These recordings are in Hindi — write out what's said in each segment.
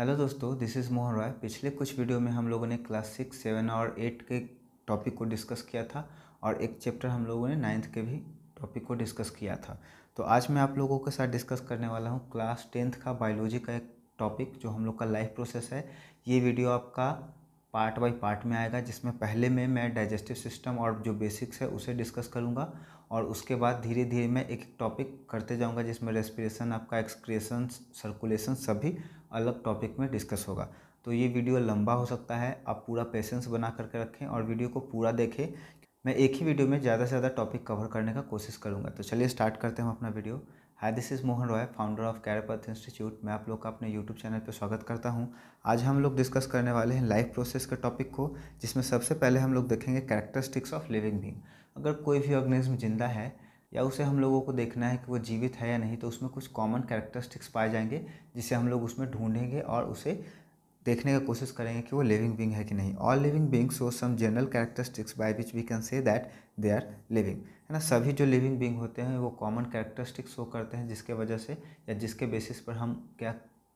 हेलो दोस्तों दिस इज़ मोहन रॉय पिछले कुछ वीडियो में हम लोगों ने क्लास सिक्स सेवन और एट के टॉपिक को डिस्कस किया था और एक चैप्टर हम लोगों ने नाइन्थ के भी टॉपिक को डिस्कस किया था तो आज मैं आप लोगों के साथ डिस्कस करने वाला हूँ क्लास टेंथ का बायोलॉजी का एक टॉपिक जो हम लोग का लाइफ प्रोसेस है ये वीडियो आपका पार्ट बाई पार्ट में आएगा जिसमें पहले में मैं डाइजेस्टिव सिस्टम और जो बेसिक्स है उसे डिस्कस करूँगा और उसके बाद धीरे धीरे मैं एक टॉपिक करते जाऊँगा जिसमें रेस्पिरेशन आपका एक्सक्रेशन सर्कुलेशन सभी अलग टॉपिक में डिस्कस होगा तो ये वीडियो लंबा हो सकता है आप पूरा पेशेंस बना करके रखें और वीडियो को पूरा देखें मैं एक ही वीडियो में ज़्यादा से ज़्यादा टॉपिक कवर करने का कोशिश करूँगा तो चलिए स्टार्ट करते हैं अपना video hi this is Mohan Roy founder of Carepath institute मैं आप लोग का अपने यूट्यूब चैनल पर स्वागत करता हूं आज हम लोग डिस्कस करने वाले हैं लाइफ प्रोसेस के टॉपिक को जिसमें सबसे पहले हम लोग देखेंगे कैरेक्टरिस्टिक्स ऑफ लिविंग बींग अगर कोई भी ऑर्गेनिज्म जिंदा है या उसे हम लोगों को देखना है कि वो जीवित है या नहीं तो उसमें कुछ कॉमन कैरेक्टरिस्टिक्स पाए जाएंगे जिसे हम लोग उसमें ढूंढेंगे और उसे देखने का कोशिश करेंगे कि वो लिविंग बींग है कि नहीं all living being show some general characteristics by which we can say that they are living है ना सभी जो लिविंग बींग होते हैं वो कॉमन कैरेक्टरिस्टिक्स शो करते हैं जिसके वजह से या जिसके बेसिस पर हम क्या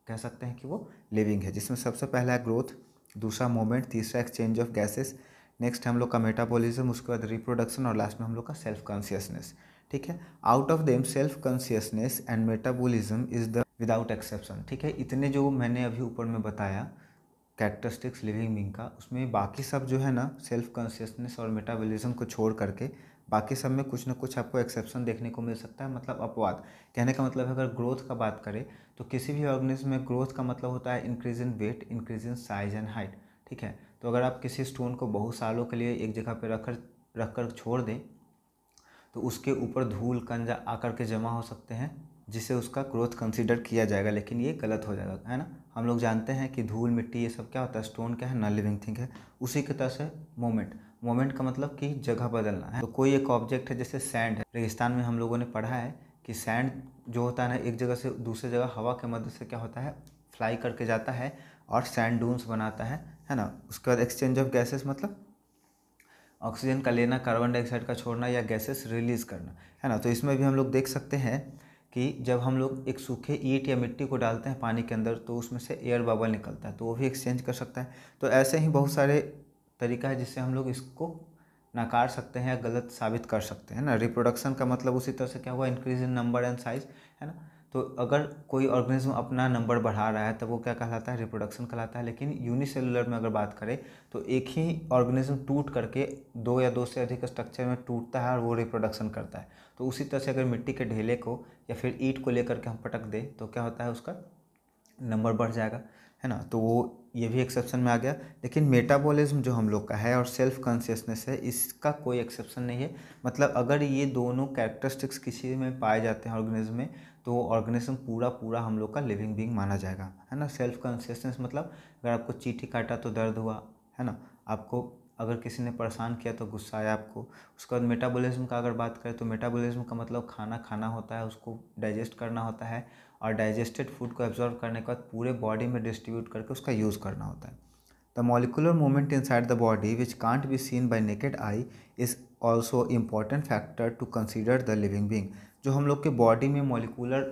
कह सकते हैं कि वो लिविंग है जिसमें सबसे पहला है ग्रोथ दूसरा मोमेंट तीसरा एक्सचेंज ऑफ गैसेस नेक्स्ट हम लोग का मेटाबॉलिज्म उसके बाद रिप्रोडक्शन और लास्ट में हम लोग का सेल्फ कॉन्सियसनेस ठीक है out of them self consciousness and metabolism is the without exception ठीक है इतने जो मैंने अभी ऊपर में बताया कैरेक्टरिस्टिक्स लिविंग बींग का उसमें बाकी सब जो है ना सेल्फ कॉन्सियसनेस और मेटाबोलिज्म को छोड़ करके बाकी सब में कुछ ना कुछ आपको एक्सेप्शन देखने को मिल सकता है मतलब अपवाद कहने का मतलब है अगर ग्रोथ का बात करें तो किसी भी ऑर्गेनिज्म में ग्रोथ का मतलब होता है increase in weight increase in size and height ठीक है तो अगर आप किसी स्टोन को बहुत सालों के लिए एक जगह पर रख रख कर छोड़ दें तो उसके ऊपर धूल कंजा आकर के जमा हो सकते हैं जिसे उसका ग्रोथ कंसिडर किया जाएगा लेकिन ये गलत हो जाएगा है ना हम लोग जानते हैं कि धूल मिट्टी ये सब क्या होता है स्टोन क्या है नॉन लिविंग थिंग है उसी की तरह से मोमेंट मोमेंट का मतलब कि जगह बदलना है तो कोई एक ऑब्जेक्ट है जैसे सैंड है रेगिस्तान में हम लोगों ने पढ़ा है कि सैंड जो होता है ना एक जगह से दूसरी जगह हवा के मदद से क्या होता है फ्लाई करके जाता है और सैंड डून्स बनाता है है ना उसके बाद एक्सचेंज ऑफ गैसेस मतलब ऑक्सीजन का लेना कार्बन डाइऑक्साइड का छोड़ना या गैसेस रिलीज़ करना है ना तो इसमें भी हम लोग देख सकते हैं कि जब हम लोग एक सूखे ईट या मिट्टी को डालते हैं पानी के अंदर तो उसमें से एयर बबल निकलता है तो वो भी एक्सचेंज कर सकता है तो ऐसे ही बहुत सारे तरीका है जिससे हम लोग इसको नकार सकते हैं या गलत साबित कर सकते हैं ना रिप्रोडक्शन का मतलब उसी तरह से क्या हुआ increase in number and size है ना तो अगर कोई ऑर्गेनिज्म अपना नंबर बढ़ा रहा है तब वो क्या कहलाता है रिप्रोडक्शन कहलाता है लेकिन यूनिसेलुलर में अगर बात करें तो एक ही ऑर्गेनिज्म टूट करके दो या दो से अधिक स्ट्रक्चर में टूटता है और वो रिप्रोडक्शन करता है तो उसी तरह से अगर मिट्टी के ढेले को या फिर ईट को लेकर के हम पटक दें तो क्या होता है उसका नंबर बढ़ जाएगा है ना तो वो ये भी एक्सेप्शन में आ गया लेकिन मेटाबॉलिज्म जो हम लोग का है और सेल्फ कॉन्शियसनेस है इसका कोई एक्सेप्शन नहीं है मतलब अगर ये दोनों कैरेक्टरिस्टिक्स किसी में पाए जाते हैं ऑर्गेनिज्म में तो ऑर्गेनिज्म पूरा पूरा हम लोग का लिविंग बींग माना जाएगा है ना सेल्फ कॉन्सियसनेस मतलब अगर आपको चीटी काटा तो दर्द हुआ है ना आपको अगर किसी ने परेशान किया तो गुस्सा आया आपको उसके बाद मेटाबॉलिज्म का अगर बात करें तो मेटाबॉलिज्म का मतलब खाना खाना होता है उसको डाइजेस्ट करना होता है और डाइजेस्टेड फूड को एब्जॉर्व करने के बाद पूरे बॉडी में डिस्ट्रीब्यूट करके उसका यूज़ करना होता है the molecular movement inside the body which can't be seen by naked eye is also important factor to consider the living being जो हम लोग के बॉडी में मोलिकुलर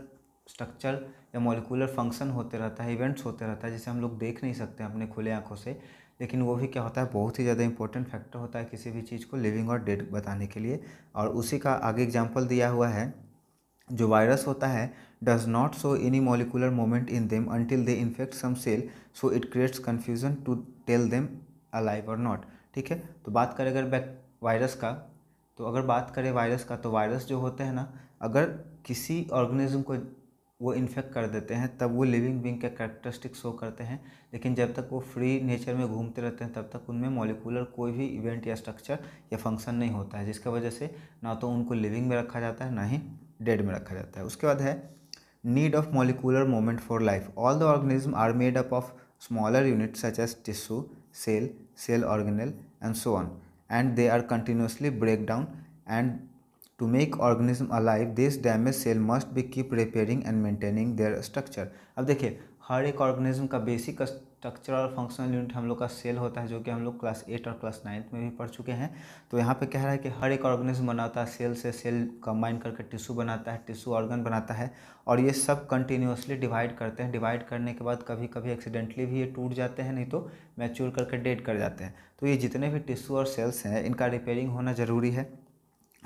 स्ट्रक्चर या मोलिकुलर फंक्शन होते रहता है इवेंट्स होते रहता है जिसे हम लोग देख नहीं सकते अपने खुले आँखों से लेकिन वो भी क्या होता है बहुत ही ज़्यादा इंपॉर्टेंट फैक्टर होता है किसी भी चीज़ को लिविंग और डेड बताने के लिए और उसी का आगे एग्जाम्पल दिया हुआ है जो वायरस होता है does not show any molecular movement in them until they infect some cell so it creates confusion to tell them alive और नॉट ठीक है तो बात करें अगर वायरस का तो अगर बात करें वायरस का तो वायरस जो होते हैं ना अगर किसी ऑर्गेनिज्म को वो इन्फेक्ट कर देते हैं तब वो लिविंग बींग के करेक्टरिस्टिक शो करते हैं लेकिन जब तक वो फ्री नेचर में घूमते रहते हैं तब तक उनमें मॉलिकुलर कोई भी इवेंट या स्ट्रक्चर या फंक्शन नहीं होता है जिसकी वजह से ना तो उनको लिविंग में रखा जाता है ना ही डेड में रखा जाता है उसके बाद है need of molecular movement for life all the organism are made up of smaller unit such as tissue cell cell organelle and so on and they are continuously break down and to make organism alive this damage cell must be keep repairing and maintaining their structure अब देखिए हर एक ऑर्गेनिज्म का बेसिक स्ट्रक्चर और फंक्शनल यूनिट हम लोग का सेल होता है जो कि हम लोग क्लास एट और क्लास नाइन्थ में भी पढ़ चुके हैं तो यहाँ पे कह रहा है कि हर एक ऑर्गेनिज्म बनाता है सेल से सेल कंबाइन करके टिश्यू बनाता है टिश्यू ऑर्गन बनाता है और ये सब कंटिन्यूसली डिवाइड करते हैं डिवाइड करने के बाद कभी कभी एक्सीडेंटली भी ये टूट जाते हैं नहीं तो मैच्योर करके डेड कर जाते हैं तो ये जितने भी टिश्यू और सेल्स हैं इनका रिपेयरिंग होना ज़रूरी है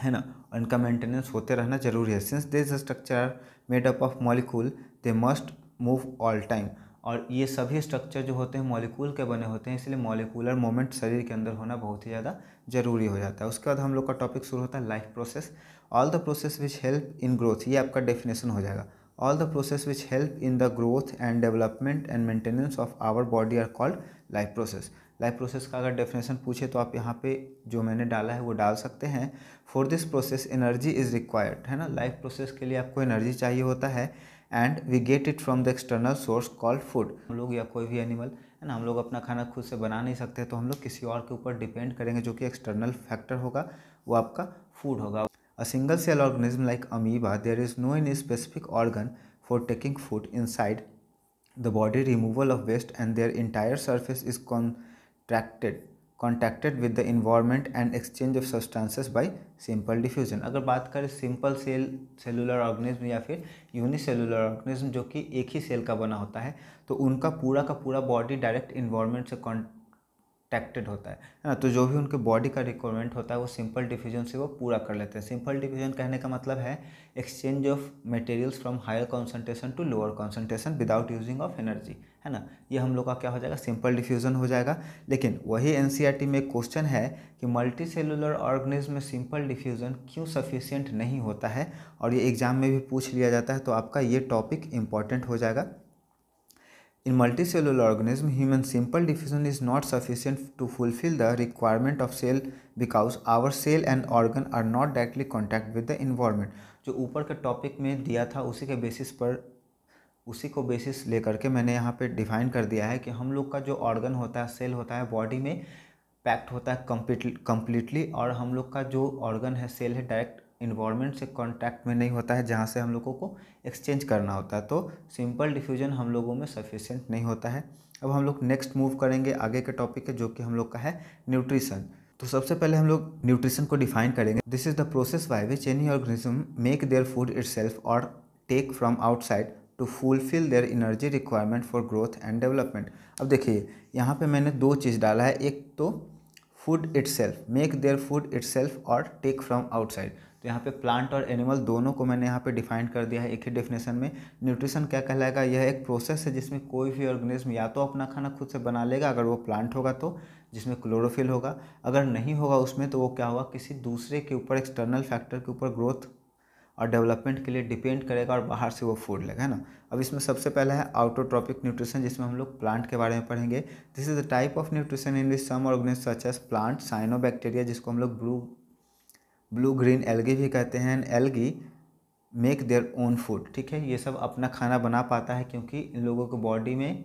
है ना इनका मेंटेनेंस होते रहना जरूरी है since this structure are made up of molecule they must move all time और ये सभी स्ट्रक्चर जो होते हैं मॉलिक्यूल के बने होते हैं इसलिए मॉलिकुलर मोमेंट शरीर के अंदर होना बहुत ही ज़्यादा जरूरी हो जाता है उसके बाद हम लोग का टॉपिक शुरू होता है life process all the process which help in growth ये आपका डेफिनेशन हो जाएगा all the process which help in the growth and development and maintenance of our body are called life process life process का अगर डेफिनेशन पूछे तो आप यहाँ पे जो मैंने डाला है वो डाल सकते हैं for this process energy is required है ना लाइफ प्रोसेस के लिए आपको एनर्जी चाहिए होता है and we get it from the external source called food हम लोग या कोई भी एनिमल है ना हम लोग अपना खाना खुद से बना नहीं सकते तो हम लोग किसी और के ऊपर डिपेंड करेंगे जो कि एक्सटर्नल फैक्टर होगा वो आपका फूड होगा a single cell organism like amoeba there is no in specific organ for taking food inside the body removal of waste and their entire surface is contracted contacted with the environment and exchange of substances by simple diffusion अगर बात करें सिंपल सेल सेलुलर ऑर्गेनिज्म या फिर यूनिसेलुलर ऑर्गेनिज्म जो कि एक ही सेल का बना होता है तो उनका पूरा का पूरा बॉडी डायरेक्ट इन्वायरमेंट से कॉन्टैक्टेड होता है ना तो जो भी उनके बॉडी का रिक्वायरमेंट होता है वो सिंपल डिफ्यूजन से वो पूरा कर लेते हैं सिंपल डिफ्यूजन कहने का मतलब है exchange of materials from higher concentration to lower concentration without using of energy है ना ये हम लोग का क्या हो जाएगा सिंपल डिफ्यूजन हो जाएगा लेकिन वही एन e में क्वेश्चन है कि मल्टी सेलुलर ऑर्गेनिज्म में सिंपल डिफ्यूजन क्यों सफिशियंट नहीं होता है और ये एग्जाम में भी पूछ लिया जाता है तो आपका ये टॉपिक इंपॉर्टेंट हो जाएगा in multicellular organism human simple diffusion is not sufficient to fulfil the requirement of cell because our cell and organ are not directly contact with the environment जो ऊपर के टॉपिक में दिया था उसी के बेसिस पर उसी को बेसिस लेकर के मैंने यहाँ पे डिफाइन कर दिया है कि हम लोग का जो ऑर्गन होता है सेल होता है बॉडी में पैक्ड होता है कम्प्लीट कम्प्लीटली और हम लोग का जो ऑर्गन है सेल है डायरेक्ट इन्वायरमेंट से कॉन्टैक्ट में नहीं होता है जहाँ से हम लोगों को एक्सचेंज करना होता है तो सिंपल डिफ्यूजन हम लोगों में सफिशेंट नहीं होता है अब हम लोग नेक्स्ट मूव करेंगे आगे के टॉपिक के जो कि हम लोग का है न्यूट्रिशन तो सबसे पहले हम लोग न्यूट्रिशन को डिफाइन करेंगे this is the process by which any organism make their food itself और take from outside to fulfil their energy requirement for growth and development अब देखिए यहाँ पे मैंने दो चीज़ डाला है एक तो food itself make their food itself और टेक फ्रॉम आउटसाइड तो यहाँ पे प्लांट और एनिमल दोनों को मैंने यहाँ पे डिफाइन कर दिया है एक ही डेफिनेशन में न्यूट्रिशन क्या कहलाएगा यह एक प्रोसेस है जिसमें कोई भी ऑर्गेनिज्म या तो अपना खाना खुद से बना लेगा अगर वो प्लांट होगा तो जिसमें क्लोरोफिल होगा अगर नहीं होगा उसमें तो वो क्या होगा किसी दूसरे के ऊपर एक्सटर्नल फैक्टर के ऊपर ग्रोथ और डेवलपमेंट के लिए डिपेंड करेगा और बाहर से वो फूड लेगा है ना अब इसमें सबसे पहला है आउटोट्रॉपिक न्यूट्रिशन जिसमें हम लोग प्लांट के बारे में पढ़ेंगे this is the type of nutrition in this some organism such as plant bacteria जिसको हम लोग ब्लू ब्लू ग्रीन एलगी भी कहते हैं algae make their own food ठीक है ये सब अपना खाना बना पाता है क्योंकि इन लोगों के बॉडी में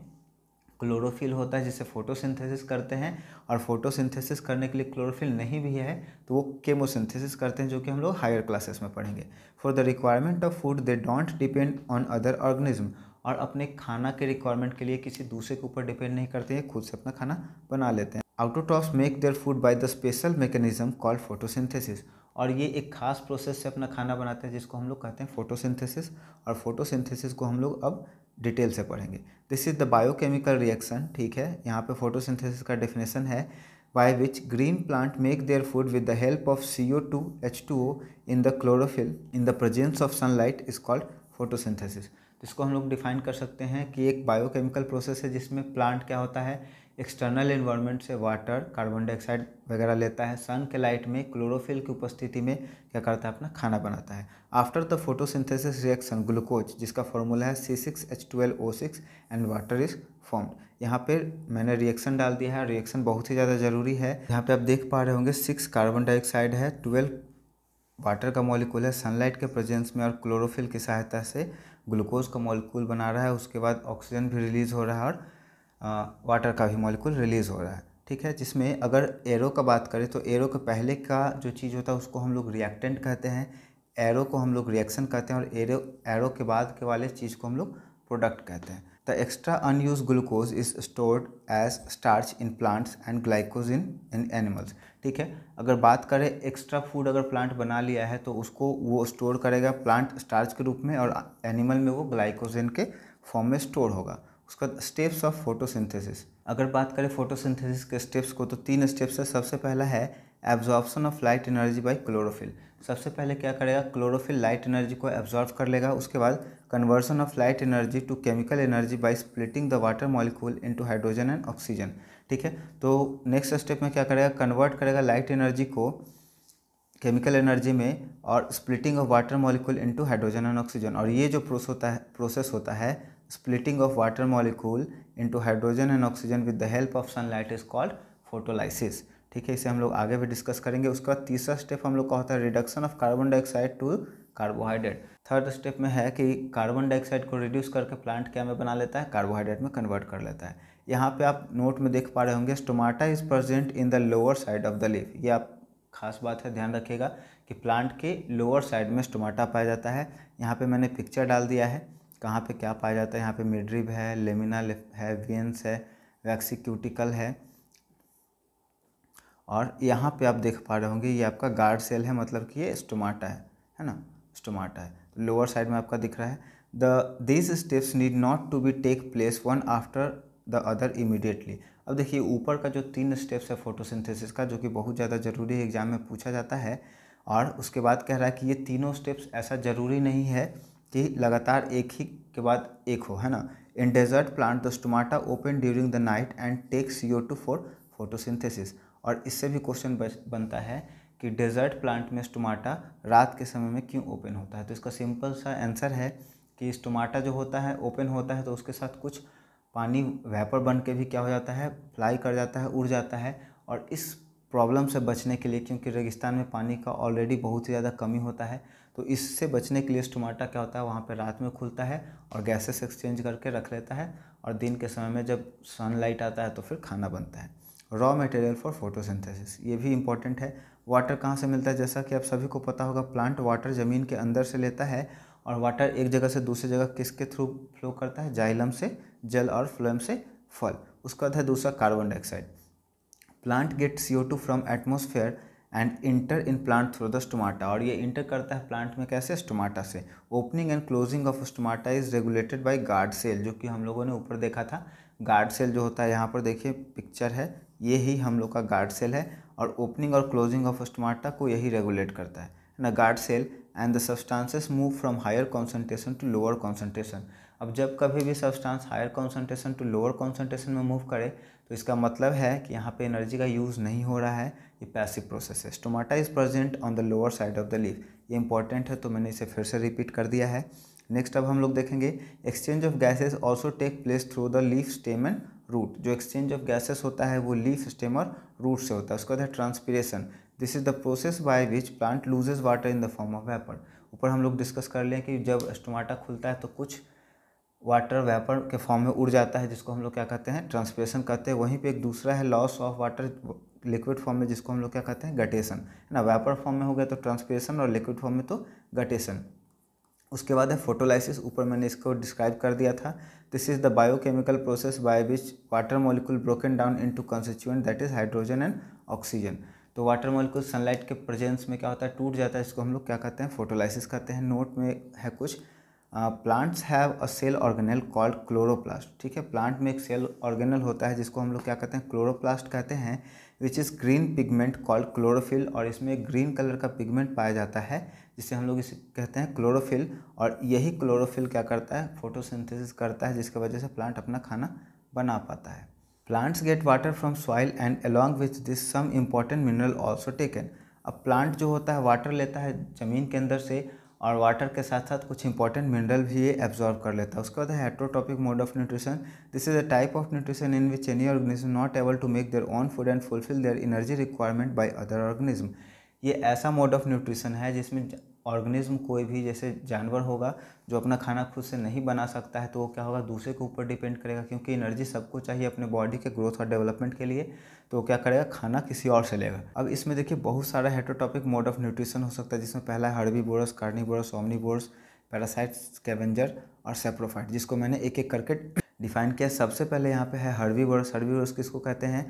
क्लोरोफिल होता है जिसे फोटोसिंथेसिस करते हैं और फोटोसिंथेसिस करने के लिए क्लोरोफिल नहीं भी है तो वो केमोसिंथेसिस करते हैं जो कि हम लोग हायर क्लासेस में पढ़ेंगे for the requirement of food they don't depend on other organism और अपने खाना के रिक्वायरमेंट के लिए किसी दूसरे के ऊपर डिपेंड नहीं करते हैं खुद से अपना खाना बना लेते हैं autotrophs make their food by the special mechanism called photosynthesis और ये एक खास प्रोसेस से अपना खाना बनाते हैं जिसको हम लोग कहते हैं फोटोसिंथेसिस और फोटोसिंथेसिस को हम लोग अब डिटेल से पढ़ेंगे this is the biochemical reaction ठीक है यहाँ पे फोटोसिंथेसिस का डेफिनेशन है by which green plant make their food with the help of C O two H two O in the chlorophyll in the presence of sunlight is called photosynthesis इसको हम लोग डिफाइन कर सकते हैं कि एक बायोकेमिकल प्रोसेस है जिसमें प्लांट क्या होता है एक्सटर्नल इन्वायरमेंट से वाटर कार्बन डाइऑक्साइड वगैरह लेता है सन के लाइट में क्लोरोफिल की उपस्थिति में क्या करता है अपना खाना बनाता है after the photosynthesis reaction glucose जिसका फॉर्मूला है C six H twelve O six and water is formed यहाँ पर मैंने रिएक्शन डाल दिया है रिएक्शन बहुत ही ज़्यादा ज़रूरी है यहाँ पर आप देख पा रहे होंगे सिक्स कार्बन डाइऑक्साइड है ट्वेल्व वाटर का मॉलिक्यूल है सनलाइट के प्रेजेंस में और क्लोरोफिल की सहायता से ग्लूकोज का मॉलिक्यूल बना रहा है उसके बाद ऑक्सीजन भी रिलीज़ हो रहा है और वाटर का भी मॉलिक्यूल रिलीज़ हो रहा है ठीक है जिसमें अगर एरो का बात करें तो एरो के पहले का जो चीज़ होता है उसको हम लोग रिएक्टेंट कहते हैं एरो को हम लोग रिएक्शन कहते हैं और एरो एरो के बाद के वाले चीज़ को हम लोग प्रोडक्ट कहते हैं the extra unused glucose is stored as starch in plants and glycogen in in animals ठीक है अगर बात करें एक्स्ट्रा फूड अगर प्लांट बना लिया है तो उसको वो स्टोर करेगा प्लांट स्टार्च के रूप में और एनिमल में वो ग्लाइकोजिन के फॉर्म में स्टोर होगा उसका स्टेप्स ऑफ फोटोसिंथेसिस अगर बात करें फोटोसिंथेसिस के स्टेप्स को तो तीन स्टेप्स है सबसे पहला है absorption of light energy by chlorophyll सबसे पहले क्या करेगा क्लोरोफिल लाइट एनर्जी को एब्जॉर्व कर लेगा उसके बाद conversion of light energy to chemical energy by splitting the water molecule into hydrogen and oxygen ठीक है तो नेक्स्ट स्टेप में क्या करेगा कन्वर्ट करेगा लाइट एनर्जी को केमिकल एनर्जी में और splitting of water molecule into hydrogen and oxygen और ये जो प्रोस होता है प्रोसेस होता है splitting of water molecule into hydrogen and oxygen with the help of sunlight is called photolysis ठीक है इसे हम लोग आगे भी डिस्कस करेंगे उसके बाद तीसरा स्टेप हम लोग का होता है reduction of carbon dioxide to carbohydrate third step में है कि कार्बन डाइऑक्साइड को रिड्यूस करके प्लांट क्या में बना लेता है कार्बोहाइड्रेट में कन्वर्ट कर लेता है यहाँ पे आप नोट में देख पा रहे होंगे stomata is present in the lower side of the leaf ये आप खास बात है ध्यान रखिएगा कि प्लांट के लोअर साइड में स्टोमाटा पाया जाता है यहाँ पे मैंने पिक्चर डाल दिया है कहाँ पे क्या पाया जाता है यहाँ पे मिड्रिब है लेमिना है वियंस है वैक्सीक्यूटिकल है और यहाँ पे आप देख पा रहे होंगे ये आपका गार्ड सेल है मतलब कि ये स्टोमाटा है है ना स्टोमाटा है तो लोअर साइड में आपका दिख रहा है the these steps need not to be take place one after the other immediately अब देखिए ऊपर का जो तीन स्टेप्स है फोटोसिंथेसिस का जो कि बहुत ज़्यादा ज़रूरी है एग्जाम में पूछा जाता है और उसके बाद कह रहा है कि ये तीनों स्टेप्स ऐसा ज़रूरी नहीं है कि लगातार एक ही के बाद एक हो है ना in desert plant the stomata open during the night and take C O two for photosynthesis और इससे भी क्वेश्चन बनता है कि डेजर्ट प्लांट में स्टोमाटा रात के समय में क्यों ओपन होता है तो इसका सिंपल सा आंसर है कि स्टोमाटा जो होता है ओपन होता है तो उसके साथ कुछ पानी वेपर बन के भी क्या हो जाता है फ्लाई कर जाता है उड़ जाता है और इस प्रॉब्लम से बचने के लिए क्योंकि रेगिस्तान में पानी का ऑलरेडी बहुत ही ज़्यादा कमी होता है तो इससे बचने के लिए स्टोमाटा क्या होता है वहाँ पर रात में खुलता है और गैसेस एक्सचेंज करके रख लेता है और दिन के समय में जब सनलाइट आता है तो फिर खाना बनता है रॉ मटेरियल फॉर फोटोसिंथेसिस ये भी इंपॉर्टेंट है वाटर कहाँ से मिलता है जैसा कि आप सभी को पता होगा प्लांट वाटर ज़मीन के अंदर से लेता है और वाटर एक जगह से दूसरी जगह किसके थ्रू फ्लो करता है जाइलम से जल और फ्लोएम से फल उसका है दूसरा carbon dioxide plant get C O two from atmosphere and enter in plant through the stomata और ये इंटर करता है प्लांट में कैसे स्टोमाटा से opening and closing of stomata is regulated by guard cell जो कि हम लोगों ने ऊपर देखा था गार्ड सेल जो होता है यहाँ पर देखिए पिक्चर है ये ही हम लोग का गार्ड सेल है और ओपनिंग और क्लोजिंग ऑफ स्टोमाटा को यही रेगुलेट करता है ना guard cell and the substances move from higher concentration to lower concentration अब जब कभी भी substance higher concentration to lower concentration में मूव करे तो इसका मतलब है कि यहाँ पे एनर्जी का यूज़ नहीं हो रहा है ये पैसिव प्रोसेस है stomata is present on the lower side of the leaf ये इंपॉर्टेंट है तो मैंने इसे फिर से रिपीट कर दिया है नेक्स्ट अब हम लोग देखेंगे exchange of gases also take place through the leaf stem and root जो एक्सचेंज ऑफ गैसेस होता है वो लीफ स्टेम और रूट से होता है उसके बाद है transpiration this is the process by which plant loses water in the form of vapour ऊपर हम लोग डिस्कस कर लें कि जब स्टोमाटा खुलता है तो कुछ वाटर वेपर के फॉर्म में उड़ जाता है जिसको हम लोग क्या कहते हैं ट्रांसपीरेशन कहते हैं वहीं पे एक दूसरा है loss of water liquid form में जिसको हम लोग क्या कहते हैं गटेशन है ना वेपर फॉर्म में हो गया तो ट्रांसपेरेशन और लिक्विड फॉर्म में तो गटेशन उसके बाद है फोटोलाइसिस ऊपर मैंने इसको डिस्क्राइब कर दिया था this is the biochemical process by which water molecule broken down into constituent that is hydrogen and oxygen तो वाटर मॉलिक्यूल सनलाइट के प्रेजेंस में क्या होता है टूट जाता है इसको हम लोग क्या कहते हैं फोटोलाइसिस कहते हैं नोट में है कुछ plants have a cell organelle called chloroplast ठीक है प्लांट में एक सेल ऑर्गेनल होता है जिसको हम लोग क्या कहते हैं क्लोरोप्लास्ट कहते हैं which is green pigment called chlorophyll और इसमें ग्रीन कलर का पिगमेंट पाया जाता है जिसे हम लोग इसे कहते हैं क्लोरोफिल और यही क्लोरोफिल क्या करता है फोटोसिंथेसिस करता है जिसकी वजह से प्लांट अपना खाना बना पाता है plants get water from soil and along with this some important mineral also taken अब प्लांट जो होता है वाटर लेता है ज़मीन के अंदर से और वाटर के साथ साथ कुछ इंपॉर्टेंट मिनरल भी ये एब्जॉर्व कर लेता है उसके बाद है heterotrophic mode of nutrition this is a type of nutrition in which any organism not able to make their own food and fulfil their energy requirement by other organism ये ऐसा मोड ऑफ न्यूट्रिशन है जिसमें ऑर्गेनिज्म कोई भी जैसे जानवर होगा जो अपना खाना खुद से नहीं बना सकता है तो वो क्या होगा दूसरे के ऊपर डिपेंड करेगा क्योंकि एनर्जी सबको चाहिए अपने बॉडी के ग्रोथ और डेवलपमेंट के लिए तो वो क्या करेगा खाना किसी और से लेगा अब इसमें देखिए बहुत सारा हेटोटॉपिक मोड ऑफ न्यूट्रिशन हो सकता है जिसमें पहला है herbivorous carnivorous omnivorous parasites scavenger और सेप्रोफाइट जिसको मैंने एक एक करके डिफाइन किया सबसे पहले यहाँ पे है हर्बी बोरस हर्बी बोरस किसको कहते हैं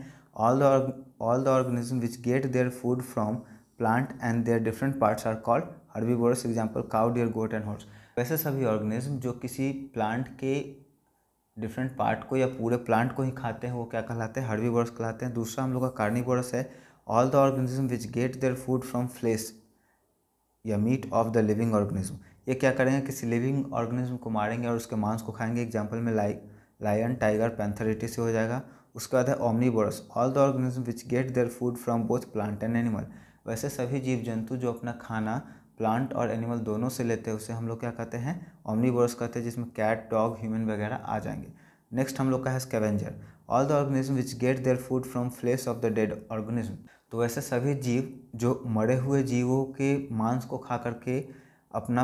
all the all the organism which get their food from plant and their different parts are called herbivorous example cow deer goat and horse वैसे सभी ऑर्गेनिज्म जो किसी प्लांट के डिफरेंट पार्ट को या पूरे प्लांट को ही खाते हैं वो क्या कहलाते हैं बोर्स कहलाते हैं दूसरा हम लोग का कार्निबोरस है all the organism which get their food from flesh या meat of the living organism ये क्या करेंगे किसी लिविंग ऑर्गेनिज्म को मारेंगे और उसके मांस को खाएंगे एग्जाम्पल में लाई लायन टाइगर पैंथरिटी से हो जाएगा उसके बाद है omnivorous all the organism which get their food from both plant and animal वैसे सभी जीव जंतु जो अपना खाना प्लांट और एनिमल दोनों से लेते हैं उसे हम लोग क्या कहते हैं ओमनीवर्स कहते हैं जिसमें कैट डॉग ह्यूमन वगैरह आ जाएंगे नेक्स्ट हम लोग का है scavenger all the organism which get their food from flesh of the dead organism तो वैसे सभी जीव जो मरे हुए जीवों के मांस को खा करके अपना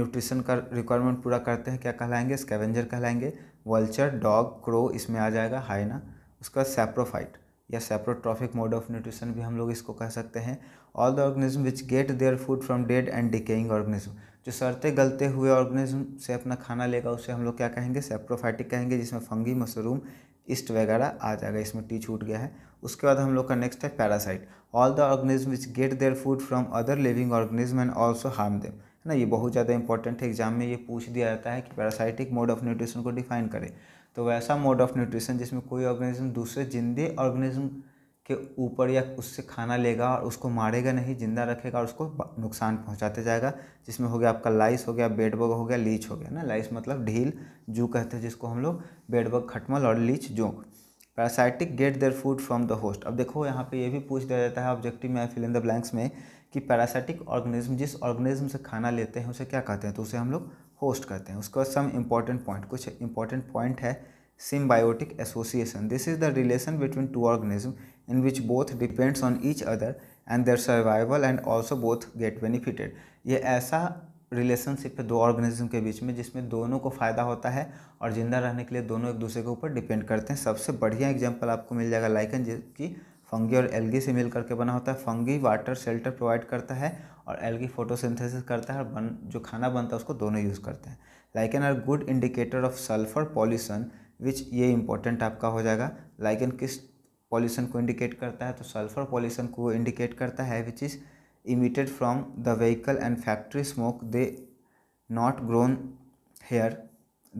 न्यूट्रिशन का रिक्वायरमेंट पूरा करते हैं क्या कहलाएंगे स्केवेंजर कहलाएंगे वल्चर डॉग क्रो इसमें आ जाएगा हाइना उसका सेप्रोफाइट या सेप्रोट्रॉफिक मोड ऑफ न्यूट्रिशन भी हम लोग इसको कह सकते हैं all the organism which get their food from dead and decaying organism जो सरते गलते हुए ऑर्गेनिज्म से अपना खाना लेगा उसे हम लोग क्या कहेंगे सेप्रोफाइटिक कहेंगे जिसमें फंगी मशरूम ईस्ट वगैरह आ जाएगा इसमें टी छूट गया है उसके बाद हम लोग का नेक्स्ट है parasite all the organism which get their food from other living organism and also harm them है ना ये बहुत ज़्यादा इंपॉर्टेंट है एग्जाम में ये पूछ दिया जाता है कि पैरासाइटिक मोड ऑफ न्यूट्रिशन को डिफाइन करें तो वैसा मोड ऑफ न्यूट्रिशन जिसमें कोई ऑर्गेनिज्म दूसरे जिंदे ऑर्गेनिज्म के ऊपर या उससे खाना लेगा और उसको मारेगा नहीं जिंदा रखेगा और उसको नुकसान पहुंचाते जाएगा जिसमें हो गया आपका लाइस हो गया बेडबग हो गया लीच हो गया ना लाइस मतलब ढील जू कहते हैं जिसको हम लोग बेडबग खटमल और लीच जोंक parasitic get their food from the host अब देखो यहाँ पे ये भी पूछ दिया जाता है ऑब्जेक्टिव में फिल इन द ब्लैंक्स में कि पैरासाइटिक ऑर्गेनिज्म जिस ऑर्गेनिज्म से खाना लेते हैं उसे क्या कहते हैं तो उसे हम लोग होस्ट करते हैं उसके बाद सम इम्पॉर्टेंट पॉइंट कुछ इंपॉर्टेंट पॉइंट है symbiotic association this is the relation between two organism in which both depends on each other and their survival and also both get benefited ये ऐसा रिलेशनशिप है दो ऑर्गेनिज्म के बीच में जिसमें दोनों को फ़ायदा होता है और ज़िंदा रहने के लिए दोनों एक दूसरे के ऊपर डिपेंड करते हैं सबसे बढ़िया एग्जाम्पल आपको मिल जाएगा लाइकन जिसकी फंगी और एलगी से मिल करके बना होता है फंगी वाटर शेल्टर प्रोवाइड करता है और एल्गी फोटोसिंथेसिस करता है और बन जो खाना बनता है उसको दोनों यूज़ करते हैं lichen are good indicator of sulphur pollution which ये इंपॉर्टेंट आपका हो जाएगा लाइकन किस पॉल्यूशन को इंडिकेट करता है तो सल्फर पॉल्यूशन को इंडिकेट करता है which is emitted from the vehicle and factory smoke they not grown here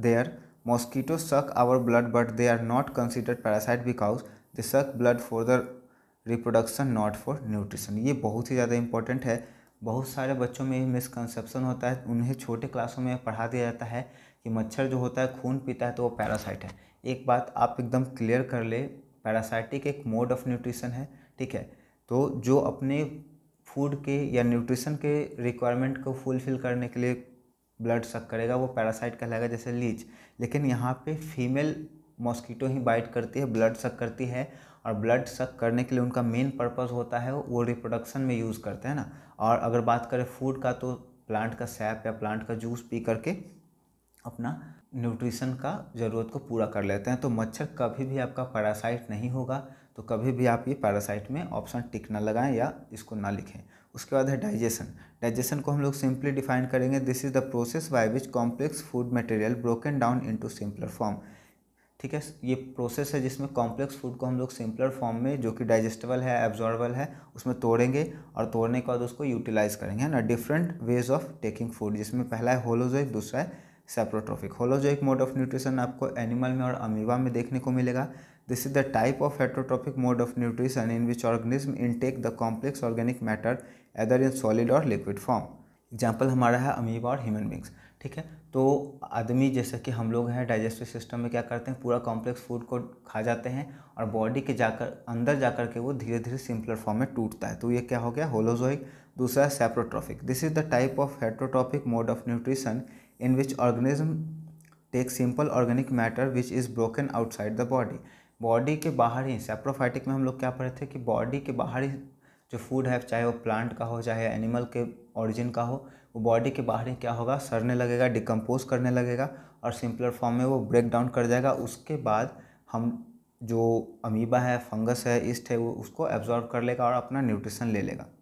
there mosquito suck our blood but they are not considered parasite because they suck blood for the reproduction not for nutrition ये बहुत ही ज़्यादा इंपॉर्टेंट है बहुत सारे बच्चों में मिसकंसेप्शन होता है उन्हें छोटे क्लासों में पढ़ा दिया जाता है कि मच्छर जो होता है खून पीता है तो वो पैरासाइट है एक बात आप एकदम क्लियर कर ले पैरासाइटिक एक मोड ऑफ न्यूट्रिशन है ठीक है तो जो अपने फूड के या न्यूट्रिशन के रिक्वायरमेंट को फुलफिल करने के लिए ब्लड सक करेगा वो पैरासाइट कहलाएगा जैसे लीच लेकिन यहाँ पे फीमेल मॉस्किटो ही बाइट करती है ब्लड सक करती है और ब्लड सक करने के लिए उनका मेन पर्पज़ होता है वो रिप्रोडक्शन में यूज़ करते हैं ना और अगर बात करें फूड का तो प्लांट का सैप या प्लांट का जूस पी करके अपना न्यूट्रिशन का ज़रूरत को पूरा कर लेते हैं तो मच्छर कभी भी आपका पैरासाइट नहीं होगा तो कभी भी आप ये पैरासाइट में ऑप्शन टिक ना लगाएं या इसको ना लिखें उसके बाद है डाइजेशन डाइजेशन को हम लोग सिंपली डिफाइन करेंगे this is the process by which complex food material broken down into simpler form ठीक है ये प्रोसेस है जिसमें कॉम्प्लेक्स फूड को हम लोग सिंपलर फॉर्म में जो कि डाइजेस्टेबल है एब्जॉर्बल है उसमें तोड़ेंगे और तोड़ने के बाद उसको यूटिलाइज करेंगे है ना different ways of taking food जिसमें पहला है होलोजोइक दूसरा है saprotrophic holozoic mode of nutrition आपको एनिमल में और अमीबा में देखने को मिलेगा this is the type of heterotrophic mode of nutrition in which organism intake the complex organic matter either in solid और लिक्विड फॉर्म एग्जाम्पल हमारा है अमीबा और ह्यूमन बींग्स ठीक है तो आदमी जैसा कि हम लोग हैं डाइजेस्टिव सिस्टम में क्या करते हैं पूरा कॉम्प्लेक्स फूड को खा जाते हैं और बॉडी के जाकर अंदर जाकर के वो धीरे धीरे सिंपलर फॉर्म में टूटता है तो ये क्या हो गया होलोजोइक दूसरा saprotrophic this is the type of heterotrophic mode of nutrition in which organism take simple organic matter which is broken outside the body body के बाहर ही सेप्रोफाइटिक में हम लोग क्या पढ़े थे कि बॉडी के बाहर ही जो फूड है चाहे वो प्लांट का हो चाहे एनिमल के ऑरिजिन का हो वो बॉडी के बाहर ही क्या होगा सड़ने लगेगा डिकम्पोज करने लगेगा और सिंपलर फॉर्म में वो ब्रेक डाउन कर जाएगा उसके बाद हम जो अमीबा है फंगस है ईस्ट है वो उसको एब्जॉर्व कर लेगा और अपना न्यूट्रिशन ले लेगा